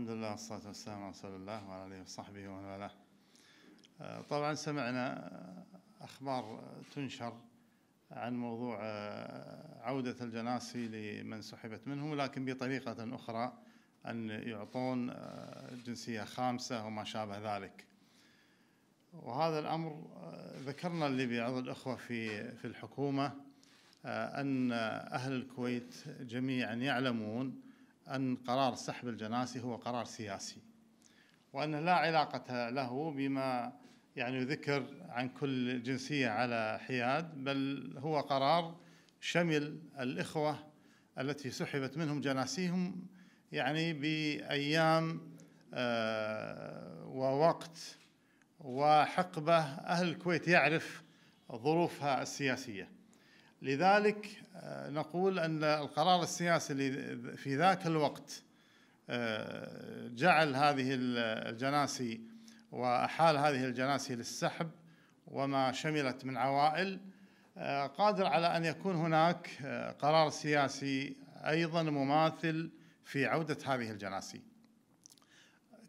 الحمد لله والصلاة والسلام على رسول الله وعلى آله وصحبه ومن والاه آه، طبعا سمعنا آه، أخبار تنشر عن موضوع آه، عودة الجناسي لمن سحبت منه لكن بطريقة أخرى أن يعطون جنسية خامسة وما شابه ذلك وهذا الأمر ذكرنا اللي بعض الأخوة في في الحكومة أن أهل الكويت جميعا يعلمون أن قرار سحب الجناسي هو قرار سياسي وأن لا علاقة له بما يعني ذكر عن كل جنسية على حياد بل هو قرار شمل الإخوة التي سحبت منهم جناسيهم يعني بأيام آه، ووقت وحقبة أهل الكويت يعرف ظروفها السياسية لذلك آه، نقول أن القرار السياسي اللي في ذاك الوقت آه، جعل هذه الجناسي وأحال هذه الجناسي للسحب وما شملت من عوائل آه، قادر على أن يكون هناك قرار سياسي أيضا مماثل في عودة هذه الجناسي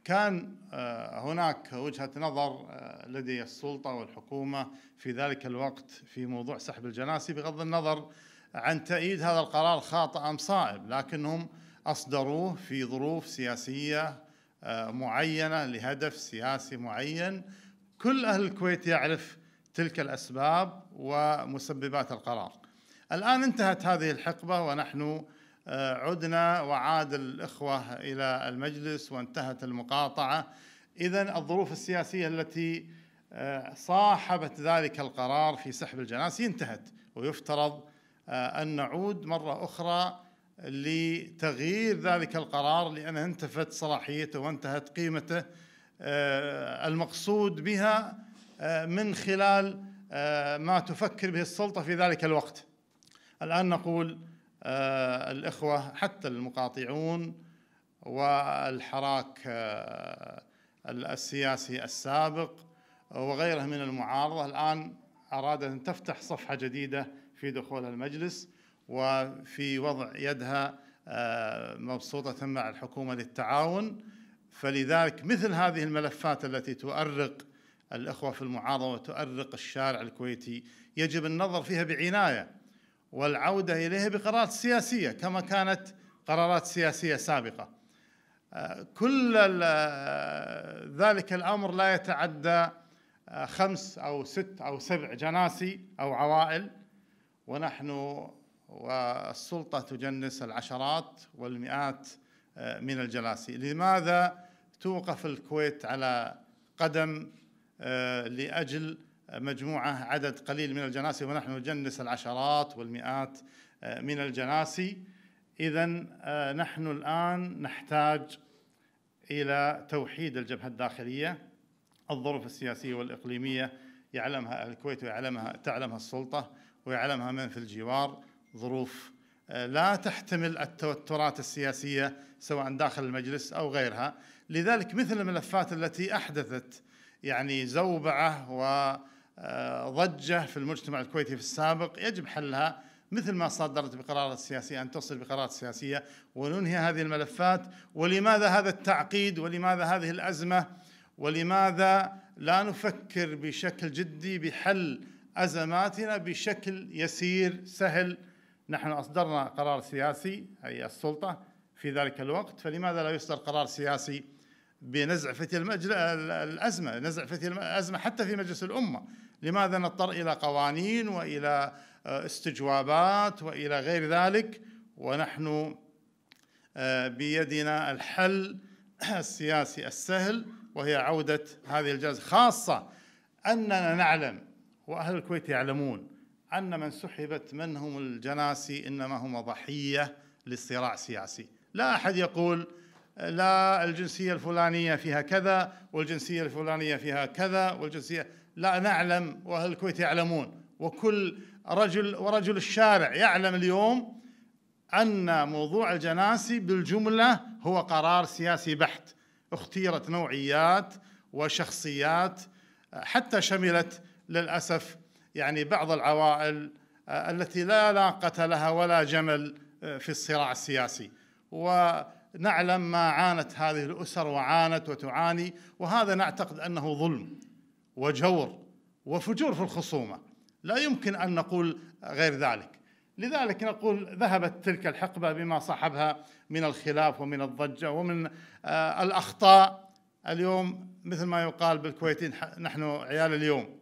كان آه، هناك وجهة نظر آه، لدي السلطة والحكومة في ذلك الوقت في موضوع سحب الجناسي بغض النظر عن تأييد هذا القرار خاطئ أم صائب لكنهم أصدروه في ظروف سياسية آه، معينة لهدف سياسي معين كل أهل الكويت يعرف تلك الأسباب ومسببات القرار الآن انتهت هذه الحقبة ونحن آه، عدنا وعاد الإخوة إلى المجلس وانتهت المقاطعة إذا الظروف السياسية التي آه، صاحبت ذلك القرار في سحب الجناسي انتهت ويفترض آه، أن نعود مرة أخرى لتغيير ذلك القرار لأنه انتفت صلاحيته وانتهت قيمته المقصود بها من خلال ما تفكر به السلطة في ذلك الوقت الآن نقول آه، الإخوة حتى المقاطعون والحراك آه، السياسي السابق وغيره من المعارضة الآن أرادت أن تفتح صفحة جديدة في دخول المجلس وفي وضع يدها آه، مبسوطة مع الحكومة للتعاون فلذلك مثل هذه الملفات التي تؤرق الإخوة في المعارضة وتؤرق الشارع الكويتي يجب النظر فيها بعناية والعودة إليها بقرارات سياسية كما كانت قرارات سياسية سابقة آه، كل آه، ذلك الأمر لا يتعدى آه، خمس أو ست أو سبع جناسي أو عوائل ونحن والسلطة تجنس العشرات والمئات من الجلاسي لماذا توقف الكويت على قدم لأجل مجموعة عدد قليل من الجناسي ونحن نجنس العشرات والمئات آه، من الجناسي إذا آه، نحن الآن نحتاج إلى توحيد الجبهة الداخلية الظروف السياسية والإقليمية يعلمها الكويت ويعلمها تعلمها السلطة ويعلمها من في الجوار ظروف آه، لا تحتمل التوترات السياسية سواء داخل المجلس أو غيرها لذلك مثل الملفات التي أحدثت يعني زوبعة و آه، ضجة في المجتمع الكويتي في السابق يجب حلها مثل ما صدرت بقرارات سياسية أن تصل بقرارات سياسية وننهي هذه الملفات ولماذا هذا التعقيد ولماذا هذه الأزمة ولماذا لا نفكر بشكل جدي بحل أزماتنا بشكل يسير سهل نحن أصدرنا قرار سياسي أي السلطة في ذلك الوقت فلماذا لا يصدر قرار سياسي بنزع فتي الأزمة نزع فتي الأزمة حتى في مجلس الأمة لماذا نضطر إلى قوانين وإلى آه، استجوابات وإلى غير ذلك ونحن آه، بيدنا الحل السياسي السهل وهي عودة هذه الجائزة خاصة أننا نعلم وأهل الكويت يعلمون أن من سحبت منهم الجناسي إنما هم ضحية لصراع سياسي لا أحد يقول لا الجنسية الفلانية فيها كذا والجنسية الفلانية فيها كذا والجنسية لا نعلم وأهل الكويت يعلمون وكل رجل ورجل الشارع يعلم اليوم أن موضوع الجناسي بالجملة هو قرار سياسي بحت اختيرت نوعيات وشخصيات حتى شملت للأسف يعني بعض العوائل آه، التي لا لاقة لها ولا جمل آه، في الصراع السياسي و نعلم ما عانت هذه الأسر وعانت وتعاني وهذا نعتقد أنه ظلم وجور وفجور في الخصومة لا يمكن أن نقول غير ذلك لذلك نقول ذهبت تلك الحقبة بما صاحبها من الخلاف ومن الضجة ومن آه، الأخطاء اليوم مثل ما يقال بالكويتين نحن عيال اليوم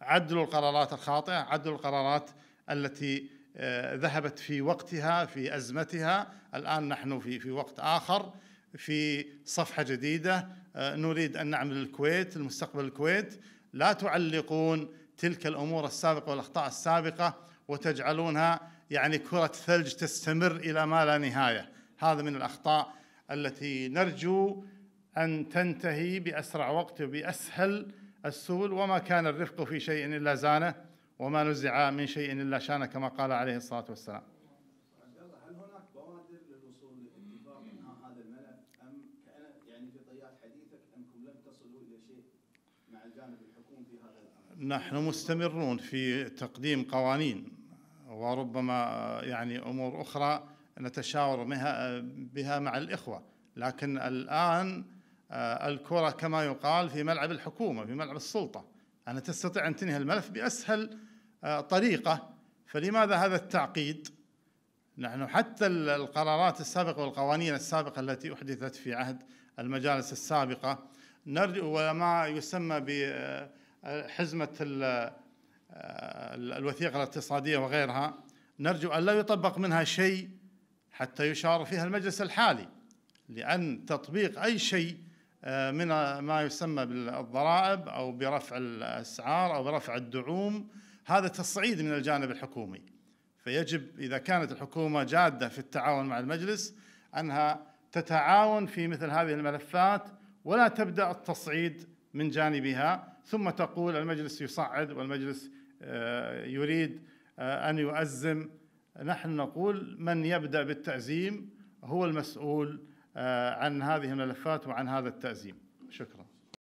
عدلوا القرارات الخاطئة عدلوا القرارات التي آه، ذهبت في وقتها في ازمتها الان نحن في في وقت اخر في صفحه جديده آه، نريد ان نعمل الكويت المستقبل الكويت لا تعلقون تلك الامور السابقه والاخطاء السابقه وتجعلونها يعني كره ثلج تستمر الى ما لا نهايه هذا من الاخطاء التي نرجو ان تنتهي باسرع وقت وباسهل السبل وما كان الرفق في شيء الا زانه وما نزع من شيء إلا شان كما قال عليه الصلاة والسلام هل هناك بوادر للوصول هذا الملف أم كأن يعني في طيات حديثك أنكم لم تصلوا إلى شيء مع الجانب الحكومي في هذا الأمر نحن مستمرون في تقديم قوانين وربما يعني أمور أخرى نتشاور بها مع الإخوة لكن الآن آه، الكرة كما يقال في ملعب الحكومة في ملعب السلطة أنا تستطيع أن تنهي الملف بأسهل طريقة فلماذا هذا التعقيد؟ نحن حتى القرارات السابقة والقوانين السابقة التي أحدثت في عهد المجالس السابقة نرجع وما يسمى بحزمة آه، آه، الوثيقة الاقتصادية وغيرها نرجو أن لا يطبق منها شيء حتى يشار فيها المجلس الحالي لأن تطبيق أي شيء آه، من ما يسمى بالضرائب او برفع الاسعار او برفع الدعوم هذا تصعيد من الجانب الحكومي فيجب اذا كانت الحكومه جاده في التعاون مع المجلس انها تتعاون في مثل هذه الملفات ولا تبدا التصعيد من جانبها ثم تقول المجلس يصعد والمجلس آه، يريد آه، ان يؤزم نحن نقول من يبدا بالتعزيم هو المسؤول آه، عن هذه الملفات وعن هذا التأزيم شكرا